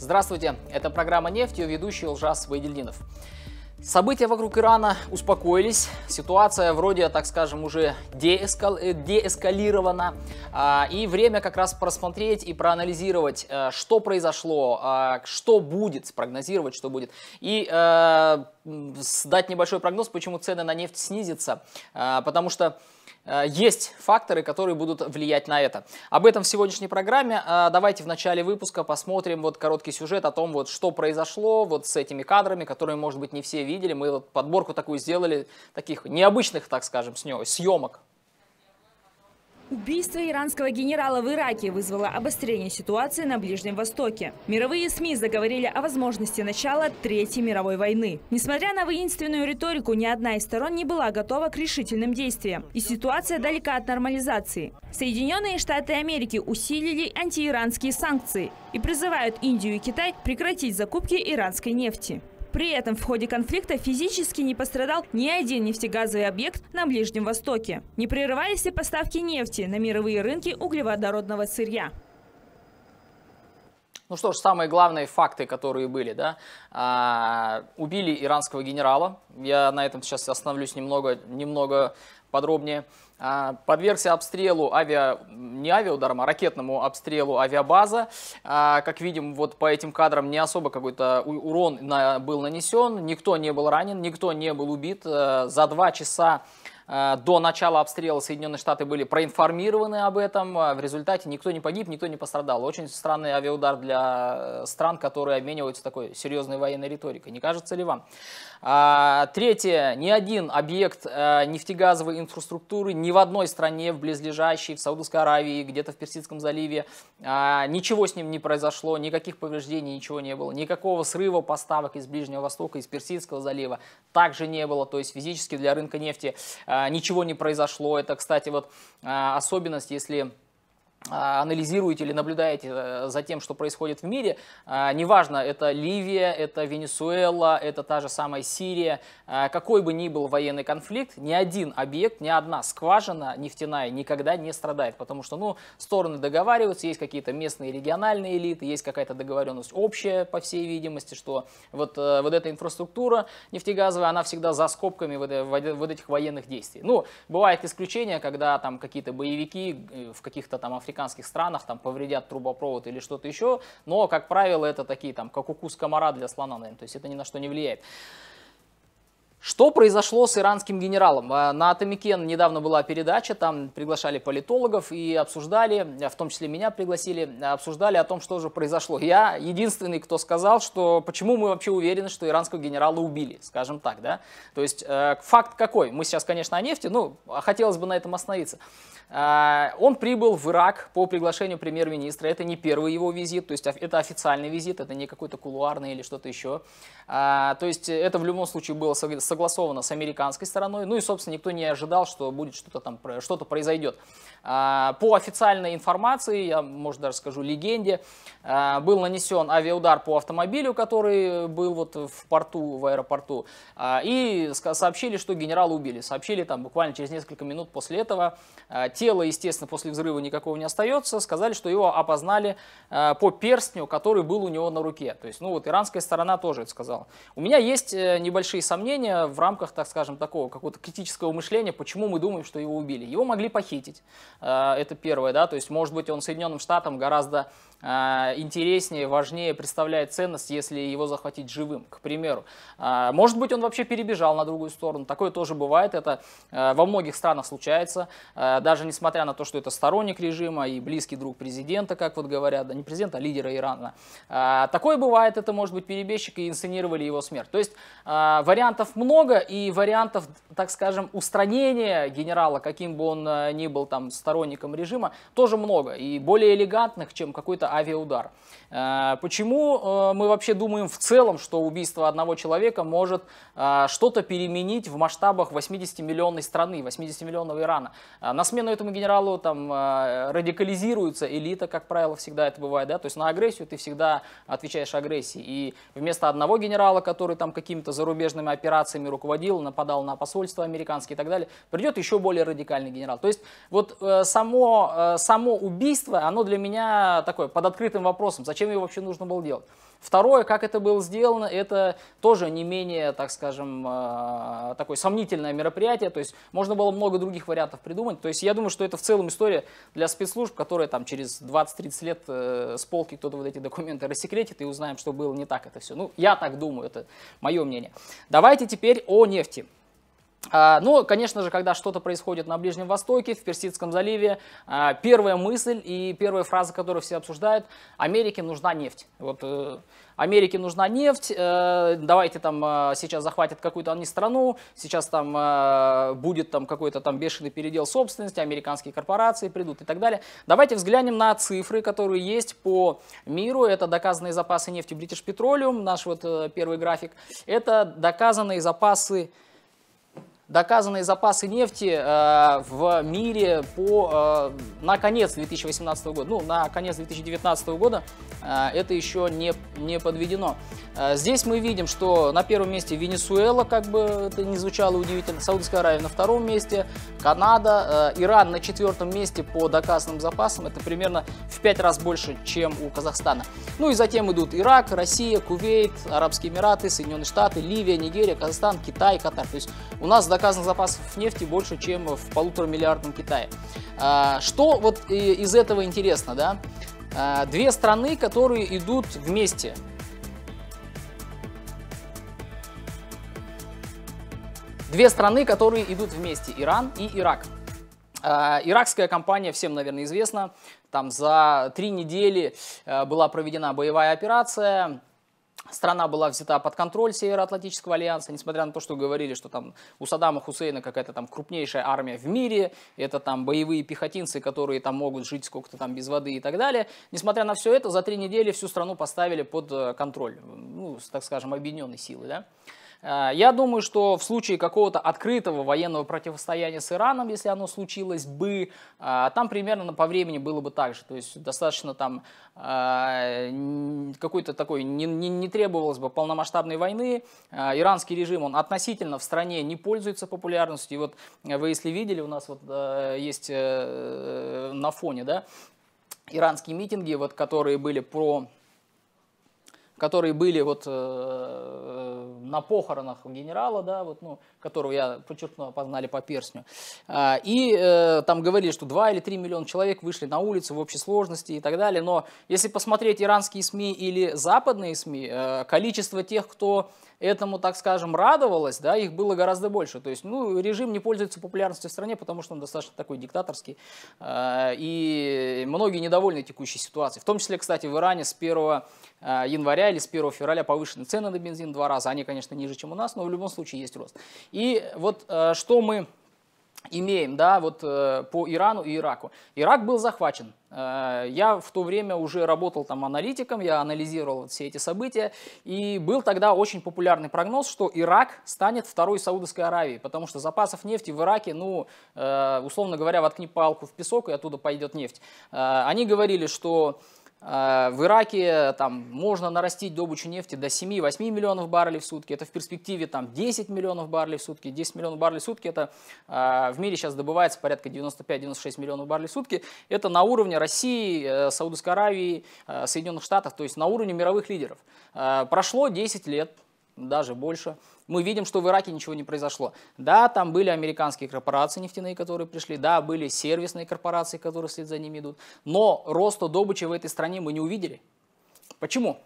Здравствуйте, это программа «Нефть» и ведущий Лжас Вайдельдинов. События вокруг Ирана успокоились, ситуация вроде, так скажем, уже деэскал... Э, деэскалирована, а, и время как раз просмотреть и проанализировать, э, что произошло, а, что будет, спрогнозировать, что будет, и э, дать небольшой прогноз, почему цены на нефть снизятся, а, потому что Э, есть факторы, которые будут влиять на это. Об этом в сегодняшней программе. Э, давайте в начале выпуска посмотрим вот короткий сюжет о том, вот что произошло вот с этими кадрами, которые, может быть, не все видели. Мы вот подборку такую сделали, таких необычных, так скажем, съемок. Убийство иранского генерала в Ираке вызвало обострение ситуации на Ближнем Востоке. Мировые СМИ заговорили о возможности начала Третьей мировой войны. Несмотря на воинственную риторику, ни одна из сторон не была готова к решительным действиям. И ситуация далека от нормализации. Соединенные Штаты Америки усилили антииранские санкции и призывают Индию и Китай прекратить закупки иранской нефти. При этом в ходе конфликта физически не пострадал ни один нефтегазовый объект на Ближнем Востоке. Не прерывались и поставки нефти на мировые рынки углеводородного сырья. Ну что ж, самые главные факты, которые были, да, а, убили иранского генерала, я на этом сейчас остановлюсь немного, немного подробнее, а, подвергся обстрелу авиа, не авиаударом, а ракетному обстрелу авиабаза, а, как видим, вот по этим кадрам не особо какой-то урон на, был нанесен, никто не был ранен, никто не был убит, а, за два часа Э, до начала обстрела Соединенные Штаты были проинформированы об этом. А в результате никто не погиб, никто не пострадал. Очень странный авиаудар для э, стран, которые обмениваются такой серьезной военной риторикой. Не кажется ли вам? А, третье. Ни один объект э, нефтегазовой инфраструктуры ни в одной стране, в близлежащей, в Саудовской Аравии, где-то в Персидском заливе, а, ничего с ним не произошло, никаких повреждений, ничего не было, никакого срыва поставок из Ближнего Востока, из Персидского залива также не было, то есть физически для рынка нефти э, ничего не произошло. Это, кстати, вот э, особенность, если а, анализируете или наблюдаете э, за тем, что происходит в мире, а, неважно, это Ливия, это Венесуэла, это та же самая Сирия, а, какой бы ни был военный конфликт, ни один объект, ни одна скважина нефтяная никогда не страдает, потому что ну, стороны договариваются, есть какие-то местные региональные элиты, есть какая-то договоренность общая, по всей видимости, что вот, э, вот эта инфраструктура нефтегазовая, она всегда за скобками э, вот, вот этих военных действий. Ну, бывают исключения, когда там какие-то боевики в каких-то там африканских странах там повредят трубопровод или что-то еще, но, как правило, это такие там, как укус комара для слона, наверное, то есть это ни на что не влияет. Что произошло с иранским генералом? А, на Атомикен недавно была передача, там приглашали политологов и обсуждали, в том числе меня пригласили, обсуждали о том, что же произошло. Я единственный, кто сказал, что почему мы вообще уверены, что иранского генерала убили, скажем так, да? То есть э, факт какой? Мы сейчас, конечно, о нефти, ну, а хотелось бы на этом остановиться. Э, он прибыл в Ирак по приглашению премьер-министра, это не первый его визит, то есть это официальный визит, это не какой-то кулуарный или что-то еще. Э, то есть это в любом случае было согласовано с американской стороной. Ну и, собственно, никто не ожидал, что будет что-то там, что-то произойдет. А, по официальной информации, я, может, даже скажу легенде, а, был нанесен авиаудар по автомобилю, который был вот в порту, в аэропорту. А, и сообщили, что генерала убили. Сообщили там буквально через несколько минут после этого. Тело, естественно, после взрыва никакого не остается. Сказали, что его опознали по перстню, который был у него на руке. То есть, ну вот иранская сторона тоже это сказала. У меня есть э, небольшие сомнения в рамках, так скажем, такого какого-то критического мышления, почему мы думаем, что его убили. Его могли похитить, э, это первое, да, то есть, может быть, он Соединенным Штатам гораздо а, интереснее, важнее представляет ценность, если его захватить живым, к примеру. А, может быть, он вообще перебежал на другую сторону. Такое тоже бывает, это а, во многих странах случается. Даже несмотря на то, что это сторонник режима и близкий друг президента, как вот говорят, да не президента, а лидера Ирана. Такое бывает, это может быть перебежчик и инсценировали его смерть. То есть вариантов много и вариантов, так скажем, устранения генерала, каким бы он э, ни был там сторонником режима, тоже много. И более элегантных, чем какой-то авиаудар. Э, почему э, мы вообще думаем в целом, что убийство одного человека может э, что-то переменить в масштабах 80-миллионной страны, 80-миллионного Ирана? На смену этому генералу там радикализируется элита, как правило, всегда это бывает, да, то есть на агрессию ты всегда отвечаешь агрессией. и вместо одного генерала, который там какими-то зарубежными операциями руководил, нападал на посольство американские и так далее, придет еще более радикальный генерал. То есть вот само, само убийство, оно для меня такое под открытым вопросом, зачем ее вообще нужно было делать. Второе, как это было сделано, это тоже не менее, так скажем, а, такое сомнительное мероприятие, то есть можно было много других вариантов придумать. То есть я думаю, что это в целом история для спецслужб, которые там через 20-30 лет э, с полки кто-то вот эти документы рассекретит и узнаем, что было не так это все. Ну, я так думаю, это мое мнение. Давайте теперь о нефти. А, Но, ну, конечно же, когда что-то происходит на Ближнем Востоке, в Персидском заливе, а, первая мысль и первая фраза, которую все обсуждают, Америке нужна нефть. Вот э, Америке нужна нефть, э, давайте там э, сейчас захватят какую-то они страну, сейчас там будет там какой-то там бешеный передел собственности, американские корпорации придут и так далее. Давайте взглянем на цифры, которые есть по миру. Это доказанные запасы нефти British Petroleum, наш вот первый график. Это доказанные запасы нефти доказанные запасы нефти э, в мире по, э, на конец 2018 года, ну, на конец 2019 года э, это еще не, не подведено. Э, здесь мы видим, что на первом месте Венесуэла, как бы это не звучало удивительно, Саудовская Аравия на втором месте, Канада, э, Иран на четвертом месте по доказанным запасам, это примерно в пять раз больше, чем у Казахстана. Ну и затем идут Ирак, Россия, Кувейт, Арабские Эмираты, Соединенные Штаты, Ливия, Нигерия, Казахстан, Китай, Катар. То есть у нас заказанных запасов нефти больше, чем в полуторамиллиардном Китае. А, что вот из этого интересно, да? А, две страны, которые идут вместе. Две страны, которые идут вместе, Иран и Ирак. А, иракская компания, всем, наверное, известна. Там за три недели была проведена боевая операция. Страна была взята под контроль Североатлантического альянса, несмотря на то, что говорили, что там у Саддама Хусейна какая-то там крупнейшая армия в мире, это там боевые пехотинцы, которые там могут жить сколько-то там без воды и так далее. Несмотря на все это, за три недели всю страну поставили под э, контроль, ну, так скажем, объединенные силы, да. Э, я думаю, что в случае какого-то открытого военного противостояния с Ираном, если оно случилось бы, э, там примерно по времени было бы так же. То есть достаточно там э, какой-то такой, не, не, не требовалось бы полномасштабной войны. Иранский режим, он относительно в стране не пользуется популярностью. И вот вы если видели, у нас вот есть на фоне, да, иранские митинги, вот, которые были про которые были вот э, э на похоронах генерала, да, вот, ну, которого я подчеркну, опознали по персню, А, и э, там говорили, что 2 или 3 миллиона человек вышли на улицу в общей сложности и так далее. Но если посмотреть иранские СМИ или западные СМИ, э, количество тех, кто этому, так скажем, радовалось, да, их было гораздо больше. То есть, ну, режим не пользуется популярностью в стране, потому что он достаточно такой диктаторский. Э, и многие недовольны текущей ситуацией. В том числе, кстати, в Иране с 1 э, января или с 1 февраля повышены цены на бензин в два раза. Они, конечно, ниже, чем у нас, но в любом случае есть рост. И вот э, что мы имеем, да, вот э, по Ирану и Ираку. Ирак был захвачен. Э, я в то время уже работал там аналитиком, я анализировал все эти события, и был тогда очень популярный прогноз, что Ирак станет второй Саудовской Аравией, потому что запасов нефти в Ираке, ну, э, условно говоря, воткни палку в песок, и оттуда пойдет нефть. Э, они говорили, что Э, в Ираке э, там, можно нарастить добычу нефти до 7-8 миллионов баррелей в сутки. Это в перспективе там, 10 миллионов баррелей в сутки. 10 миллионов баррелей в сутки это э, в мире сейчас добывается порядка 95-96 миллионов баррелей в сутки. Это на уровне России, Саудовской Аравии, Соединенных Штатов, то есть на уровне мировых лидеров. Прошло 10 лет, даже больше. Мы видим, что в Ираке ничего не произошло. Да, там были американские корпорации нефтяные, которые пришли, да, были сервисные корпорации, которые вслед за ними идут, но роста добычи в этой стране мы не увидели. Почему?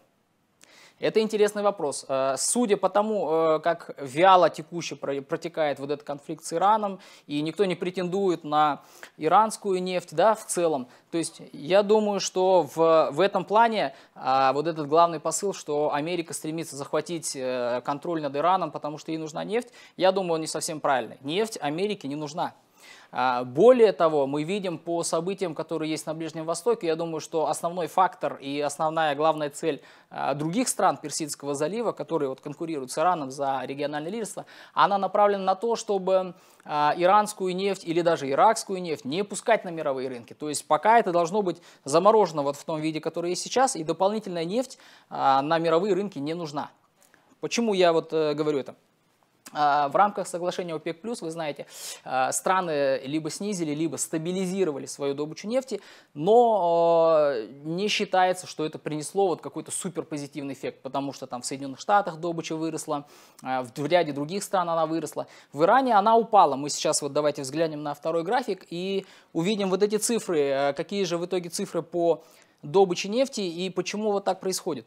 Это интересный вопрос. Э, судя по тому, э, как вяло текуще протекает вот этот конфликт с Ираном, и никто не претендует на иранскую нефть, да, в целом. То есть я думаю, что в, в этом плане а, вот этот главный посыл, что Америка стремится захватить э, контроль над Ираном, потому что ей нужна нефть, я думаю, он не совсем правильный. Нефть Америке не нужна. А, более того, мы видим по событиям, которые есть на Ближнем Востоке, я думаю, что основной фактор и основная главная цель а, других стран Персидского залива, которые вот конкурируют с Ираном за региональное лидерство, она направлена на то, чтобы а, иранскую нефть или даже иракскую нефть не пускать на мировые рынки. То есть пока это должно быть заморожено вот в том виде, который есть сейчас, и дополнительная нефть на мировые рынки не нужна. Почему я вот э, говорю это? А, в рамках соглашения ОПЕК+, вы знаете, а, страны либо снизили, либо стабилизировали свою добычу нефти, но а, не считается, что это принесло вот какой-то суперпозитивный эффект, потому что там в Соединенных Штатах добыча выросла, в ряде других стран она выросла. В Иране она упала. Мы сейчас вот давайте взглянем на второй график и увидим вот эти цифры, какие же в итоге цифры по добыче нефти и почему вот так происходит.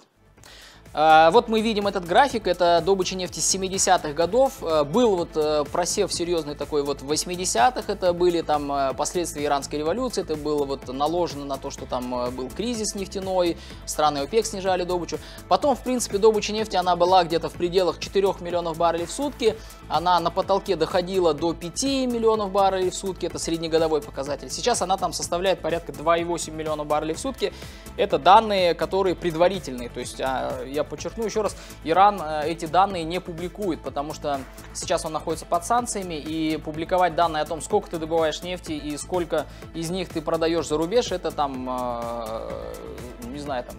А, вот мы видим этот график, это добыча нефти с 70-х годов. А, был вот э, просев серьезный такой вот в 80-х, это были там э, последствия иранской революции, это было вот наложено на то, что там э, был кризис нефтяной, страны ОПЕК снижали добычу. Потом, в принципе, добыча нефти, она была где-то в пределах 4 миллионов баррелей в сутки, она на потолке доходила до 5 миллионов баррелей в сутки, это среднегодовой показатель. Сейчас она там составляет порядка 2,8 миллиона баррелей в сутки. Это данные, которые предварительные, то есть а, я подчеркну еще раз, Иран э, эти данные не публикует, потому что сейчас он находится под санкциями, и публиковать данные о том, сколько ты добываешь нефти и сколько из них ты продаешь за рубеж, это там, э, не знаю, там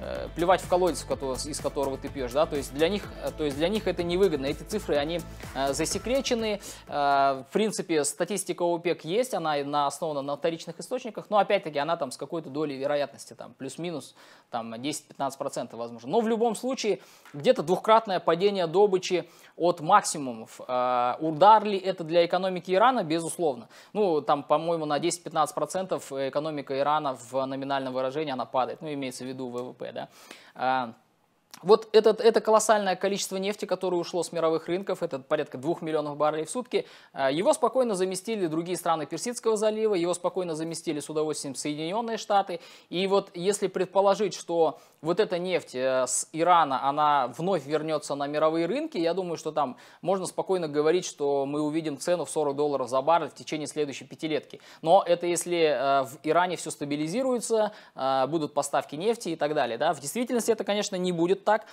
Э, плевать в колодец, из которого ты пьешь, да, то есть для них, э, то есть для них это невыгодно. Эти цифры, они э, засекречены, э, в принципе, статистика ОПЕК есть, она, на основана на вторичных источниках, но опять-таки она там с какой-то долей вероятности, там плюс-минус, там 10-15% возможно. Но в любом случае, где-то двухкратное падение добычи от максимумов. А, удар ли это для экономики Ирана? Безусловно. Ну, там, по-моему, на 10-15% экономика Ирана в номинальном выражении она падает. Ну, имеется в виду ВВП, да. А, вот этот, это колоссальное количество нефти, которое ушло с мировых рынков, это порядка 2 миллионов баррелей в сутки, а, его спокойно заместили другие страны Персидского залива, его спокойно заместили с удовольствием Соединенные Штаты. И вот если предположить, что вот эта нефть э, с Ирана, она вновь вернется на мировые рынки, я думаю, что там можно спокойно говорить, что мы увидим цену в 40 долларов за баррель в течение следующей пятилетки. Но это если э, в Иране все стабилизируется, э, будут поставки нефти и так далее. Да? В действительности это, конечно, не будет так.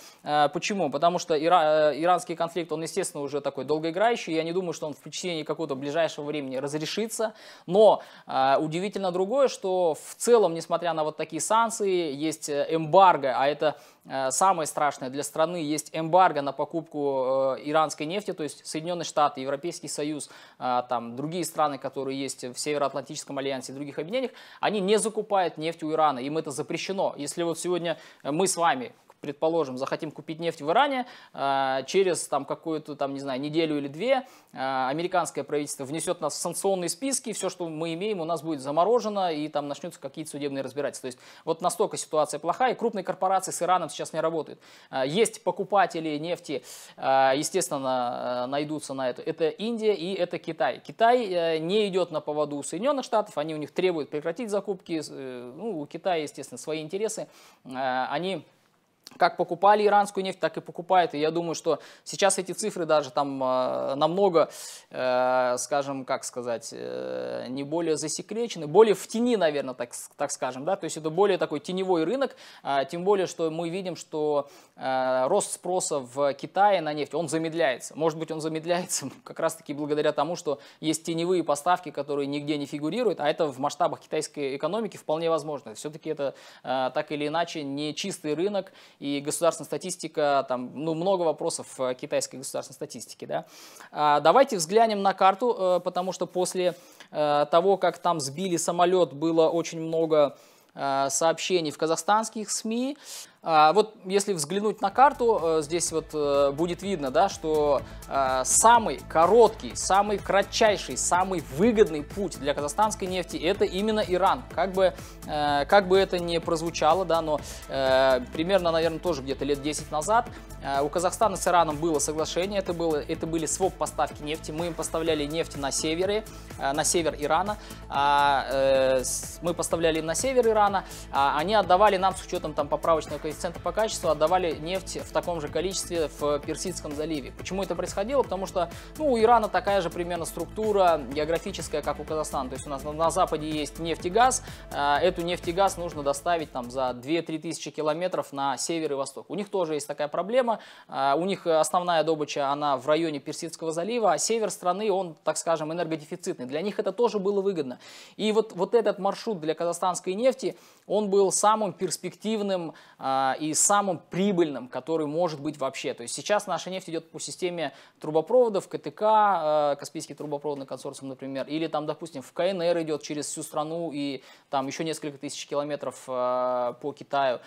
Почему? Потому что ира иранский конфликт, он, естественно, уже такой долгоиграющий, я не думаю, что он в течение какого-то ближайшего времени разрешится. Но удивительно другое, что в целом, несмотря на вот такие санкции, есть эмбар эмбарго, а это э, самое страшное для страны, есть эмбарго на покупку э, иранской нефти, то есть Соединенные Штаты, Европейский Союз, э, там другие страны, которые есть в Североатлантическом альянсе и других объединениях, они не закупают нефть у Ирана, им это запрещено. Если вот сегодня мы с вами предположим, захотим купить нефть в Иране, а, через там какую-то, там, не знаю, неделю или две а, американское правительство внесет нас в санкционные списки, все, что мы имеем, у нас будет заморожено, и там начнутся какие-то судебные разбирательства. То есть вот настолько ситуация плохая, и крупные корпорации с Ираном сейчас не работают. А, есть покупатели нефти, естественно, найдутся на это. Это Индия и это Китай. Китай э, не идет на поводу Соединенных Штатов, они у них требуют прекратить закупки, э, ну, у Китая, естественно, свои интересы, они как покупали иранскую нефть, так и покупают. И я думаю, что сейчас эти цифры даже там э, намного, э, скажем, как сказать, э, не более засекречены, более в тени, наверное, так, так скажем. Да? То есть это более такой теневой рынок, э, тем более, что мы видим, что э, рост спроса в Китае на нефть, он замедляется. Может быть, он замедляется как раз-таки благодаря тому, что есть теневые поставки, которые нигде не фигурируют, а это в масштабах китайской экономики вполне возможно. Все-таки это э, так или иначе не чистый рынок, и государственная статистика, там, ну, много вопросов э, китайской государственной статистики, да. А, давайте взглянем на карту, э, потому что после э, того, как там сбили самолет, было очень много сообщений в казахстанских СМИ. А, вот если взглянуть на карту, э, здесь вот э, будет видно, да, что э, самый короткий, самый кратчайший, самый выгодный путь для казахстанской нефти это именно Иран. Как бы, как бы это ни прозвучало, да, но примерно, наверное, тоже где-то лет 10 назад у Казахстана с Ираном было соглашение, это, было, это были своп поставки нефти, мы им поставляли нефть на севере, на север Ирана, а, мы поставляли им на север Ирана, а они отдавали нам с учетом там поправочного коэффициента коэффициента по качеству отдавали нефть в таком же количестве в Персидском заливе. Почему это происходило? Потому что ну, у Ирана такая же примерно структура географическая, как у Казахстана. То есть у нас на, на Западе есть нефть и газ. Э, эту нефть и газ нужно доставить там, за 2-3 тысячи километров на север и восток. У них тоже есть такая проблема. Э, у них основная добыча, она в районе Персидского залива, а север страны, он, так скажем, энергодефицитный. Для них это тоже было выгодно. И вот, вот этот маршрут для казахстанской нефти, он был самым перспективным э, а, и самым прибыльным, который может быть вообще. То есть сейчас наша нефть идет по системе трубопроводов, КТК, а, Каспийский трубопроводный консорциум, например, или там, допустим, в КНР идет через всю страну и там еще несколько тысяч километров а, по Китаю.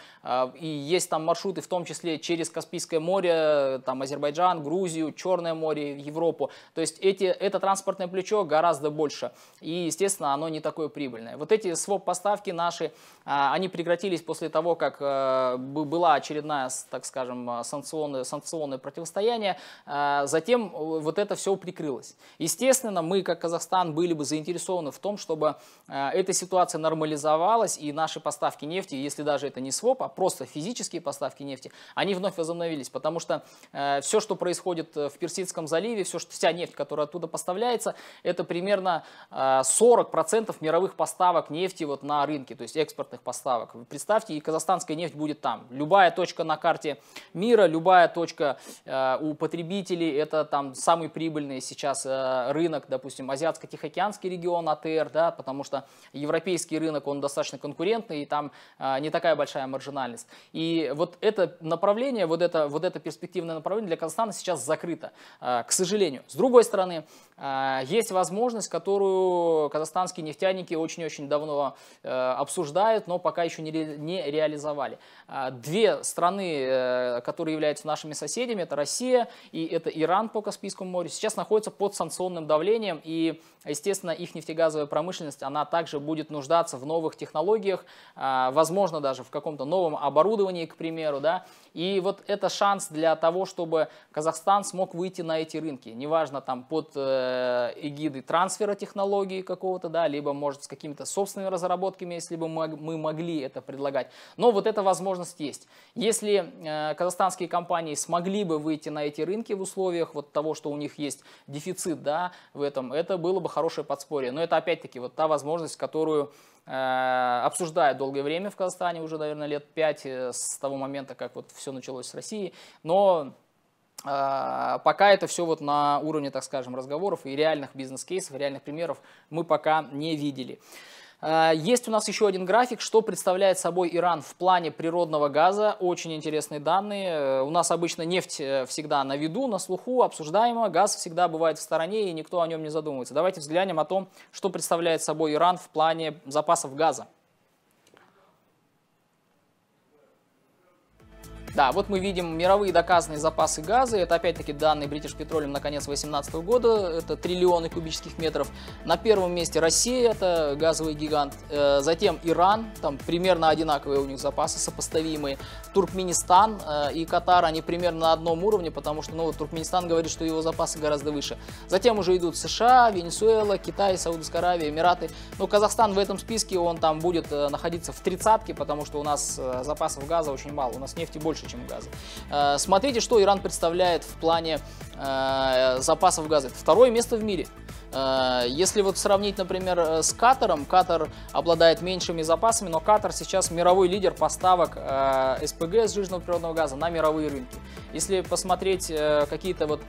И есть там маршруты, в том числе через Каспийское море, там Азербайджан, Грузию, Черное море, Европу. То есть эти, это транспортное плечо гораздо больше. И, естественно, оно не такое прибыльное. Вот эти своп-поставки наши, они прекратились после того, как была очередная, так скажем, э, санкционное, санкционное противостояние, э, затем э, вот это все прикрылось. Естественно, мы, как Казахстан, были бы заинтересованы в том, чтобы эта ситуация нормализовалась и наши поставки нефти, если даже это не своп, а просто физические поставки нефти, они вновь возобновились, потому что все, что происходит в Персидском заливе, все, что, вся нефть, которая оттуда поставляется, это примерно 40% мировых поставок нефти вот на рынке, то есть экспортных поставок. Представьте, и казахстанская нефть будет там там любая точка на карте мира, любая точка э, у потребителей, это там самый прибыльный сейчас э, рынок, допустим, азиатско-тихоокеанский регион АТР, да, потому что европейский рынок, он достаточно конкурентный, и там э, не такая большая маржинальность. И вот это направление, вот это, вот это перспективное направление для Казахстана сейчас закрыто, э, к сожалению. С другой стороны, а, есть возможность, которую казахстанские нефтяники очень-очень давно э, обсуждают, но пока еще не, реализовали. А, две страны, э, которые являются нашими соседями, это Россия и это Иран по Каспийскому морю, сейчас находятся под санкционным давлением, и, естественно, их нефтегазовая промышленность, она также будет нуждаться в новых технологиях, а, возможно, даже в каком-то новом оборудовании, к примеру, да, и вот это шанс для того, чтобы Казахстан смог выйти на эти рынки, неважно, там, под э, Э, эгидой трансфера технологии какого-то, да, либо, может, с какими-то собственными разработками, если бы мы могли это предлагать. Но вот эта возможность есть. Если э, казахстанские компании смогли бы выйти на эти рынки в условиях вот того, что у них есть дефицит, да, в этом, это было бы хорошее подспорье. Но это, опять-таки, вот та возможность, которую э, обсуждают долгое время в Казахстане, уже, наверное, лет 5 с того момента, как вот все началось с России, но а, пока это все вот на уровне, так скажем, разговоров и реальных бизнес-кейсов, реальных примеров мы пока не видели. А, есть у нас еще один график, что представляет собой Иран в плане природного газа. Очень интересные данные. Э, у нас обычно нефть э, всегда на виду, на слуху, обсуждаема. Газ всегда бывает в стороне, и никто о нем не задумывается. Давайте взглянем о том, что представляет собой Иран в плане запасов газа. Да, вот мы видим мировые доказанные запасы газа. Это опять-таки данные British Petroleum на конец 2018 года. Это триллионы кубических метров. На первом месте Россия, это газовый гигант. Э, затем Иран, там примерно одинаковые у них запасы, сопоставимые. Туркменистан э, и Катар, они примерно на одном уровне, потому что ну, Туркменистан говорит, что его запасы гораздо выше. Затем уже идут США, Венесуэла, Китай, Саудовская Аравия, Эмираты. Но Казахстан в этом списке, он там будет э, находиться в тридцатке, потому что у нас запасов газа очень мало, у нас нефти больше, чем газа. Э, смотрите, что Иран представляет в плане э, запасов газа. Это второе место в мире. Э, если вот сравнить, например, с Катаром, Катар обладает меньшими запасами, но Катар сейчас мировой лидер поставок СПГ, сжиженного природного газа, на мировые рынки. Если посмотреть какие-то вот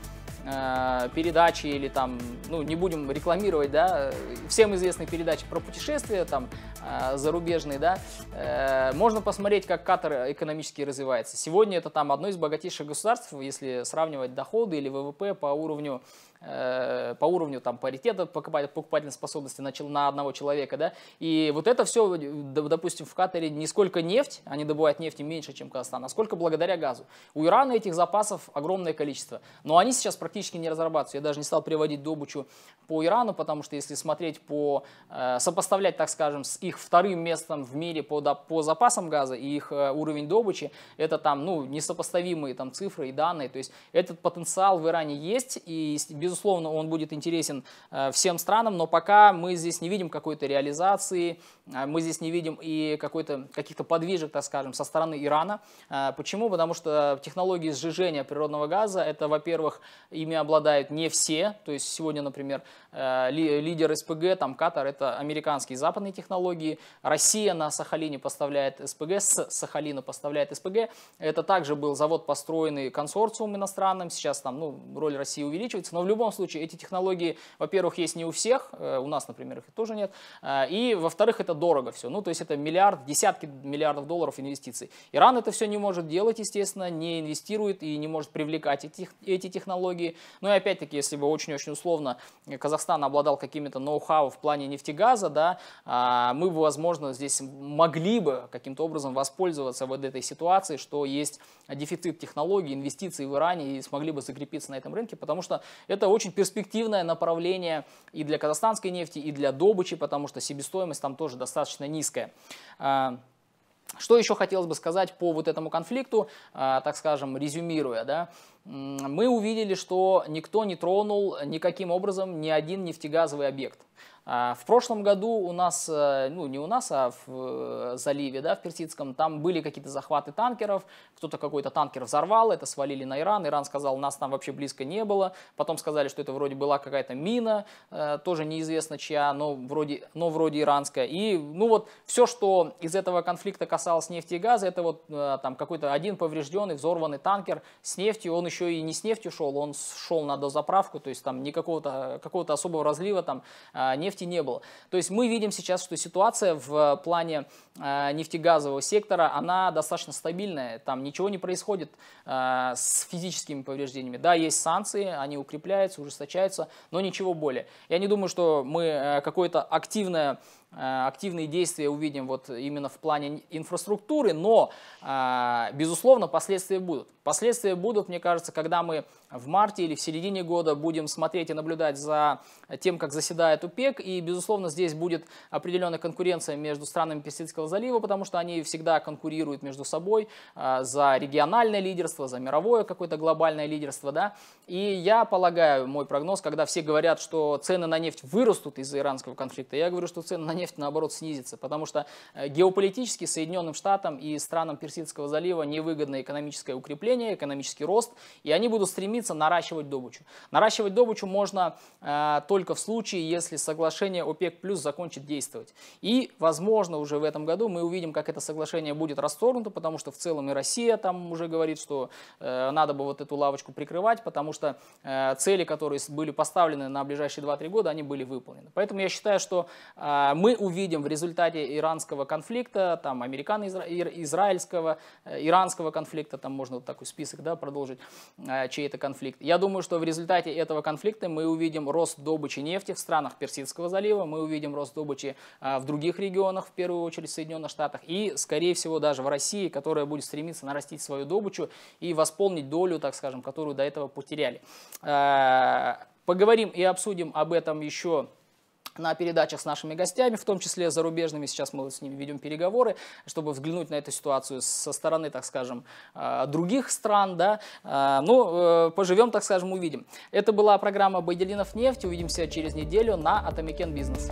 э, передачи или там, ну, не будем рекламировать, да, всем известные передачи про путешествия, там, э, зарубежные, да, э, можно посмотреть, как Катар экономически развивается. Сегодня это там одно из богатейших государств, если сравнивать доходы или ВВП по уровню Э, по уровню там, паритета покупательной способности начал на одного человека. Да? И вот это все, допустим, в Катаре не сколько нефть, они добывают нефти меньше, чем Казахстан, а сколько благодаря газу. У Ирана этих запасов огромное количество. Но они сейчас практически не разрабатываются. Я даже не стал приводить добычу по Ирану, потому что если смотреть по, э, сопоставлять, так скажем, с их вторым местом в мире по, по запасам газа и их э, уровень добычи, это там, ну, несопоставимые там цифры и данные. То есть этот потенциал в Иране есть, и без безусловно, он будет интересен э, всем странам, но пока мы здесь не видим какой-то реализации, э, мы здесь не видим и какой-то, каких-то подвижек, так скажем, со стороны Ирана. Э, почему? Потому что технологии сжижения природного газа, это, во-первых, ими обладают не все, то есть сегодня, например, лидер СПГ, там Катар, это американские и западные технологии, Россия на Сахалине поставляет СПГ, с Сахалина поставляет СПГ, это также был завод, построенный консорциум иностранным, сейчас там ну, роль России увеличивается, но в любом любом случае эти технологии, во-первых, есть не у всех, э, у нас, например, их тоже нет, э, и, во-вторых, это дорого все, ну, то есть это миллиард, десятки миллиардов долларов инвестиций. Иран это все не может делать, естественно, не инвестирует и не может привлекать эти, эти технологии. Ну и опять-таки, если бы очень-очень условно Казахстан обладал какими-то ноу-хау в плане нефтегаза, да, а, мы бы, возможно, здесь могли бы каким-то образом воспользоваться вот этой ситуацией, что есть дефицит технологий, инвестиций в Иране и смогли бы закрепиться на этом рынке, потому что это очень перспективное направление и для казахстанской нефти, и для добычи, потому что себестоимость там тоже достаточно низкая. А, что еще хотелось бы сказать по вот этому конфликту, а, так скажем, резюмируя, да, мы увидели, что никто не тронул никаким образом ни один нефтегазовый объект. А в прошлом году у нас, э, ну не у нас, а в э, заливе, да, в Персидском, там были какие-то захваты танкеров, кто-то какой-то танкер взорвал, это свалили на Иран, Иран сказал, нас там вообще близко не было, потом сказали, что это вроде была какая-то мина, э, тоже неизвестно чья, но вроде, но вроде иранская. И ну вот все, что из этого конфликта касалось нефти и газа, это вот там какой-то один поврежденный, взорванный танкер с нефтью, он еще и не с нефтью шел, он шел на дозаправку, то есть там никакого-то какого-то особого разлива там нефти нефти не было. То есть мы видим сейчас, что ситуация в э, плане э, нефтегазового сектора, она достаточно стабильная, там ничего не происходит э, с физическими повреждениями. Да, есть санкции, они укрепляются, ужесточаются, но ничего более. Я не думаю, что мы какое-то активное Э, активные действия увидим вот именно в плане инфраструктуры, но, э, безусловно, последствия будут. Последствия будут, мне кажется, когда мы в марте или в середине года будем смотреть и наблюдать за тем, как заседает УПЕК, и, безусловно, здесь будет определенная конкуренция между странами Персидского залива, потому что они всегда конкурируют между собой э, за региональное лидерство, за мировое какое-то глобальное лидерство, да, и я полагаю, мой прогноз, когда все говорят, что цены на нефть вырастут из-за иранского конфликта, я говорю, что цены на нефть, наоборот, снизится, потому что э, геополитически Соединенным Штатам и странам Персидского залива невыгодно экономическое укрепление, экономический рост, и они будут стремиться наращивать добычу. Наращивать добычу можно э, только в случае, если соглашение ОПЕК плюс закончит действовать. И, возможно, уже в этом году мы увидим, как это соглашение будет расторгнуто, потому что в целом и Россия там уже говорит, что э, надо бы вот эту лавочку прикрывать, потому что э, цели, которые были поставлены на ближайшие 2-3 года, они были выполнены. Поэтому я считаю, что э, мы мы увидим в результате иранского конфликта, там, американо-израильского, э, иранского конфликта, там можно вот такой список да, продолжить, э, чей-то конфликт. Я думаю, что в результате этого конфликта мы увидим рост добычи нефти в странах Персидского залива, мы увидим рост добычи э, в других регионах, в первую очередь в Соединенных Штатах, и, скорее всего, даже в России, которая будет стремиться нарастить свою добычу и восполнить долю, так скажем, которую до этого потеряли. Поговорим и обсудим об этом еще на передачах с нашими гостями, в том числе зарубежными. Сейчас мы с ними ведем переговоры, чтобы взглянуть на эту ситуацию со стороны, так скажем, э, других стран. Да? Э, ну, э, поживем, так скажем, увидим. Это была программа «Байдилинов нефть». Увидимся через неделю на Атамикен Бизнес.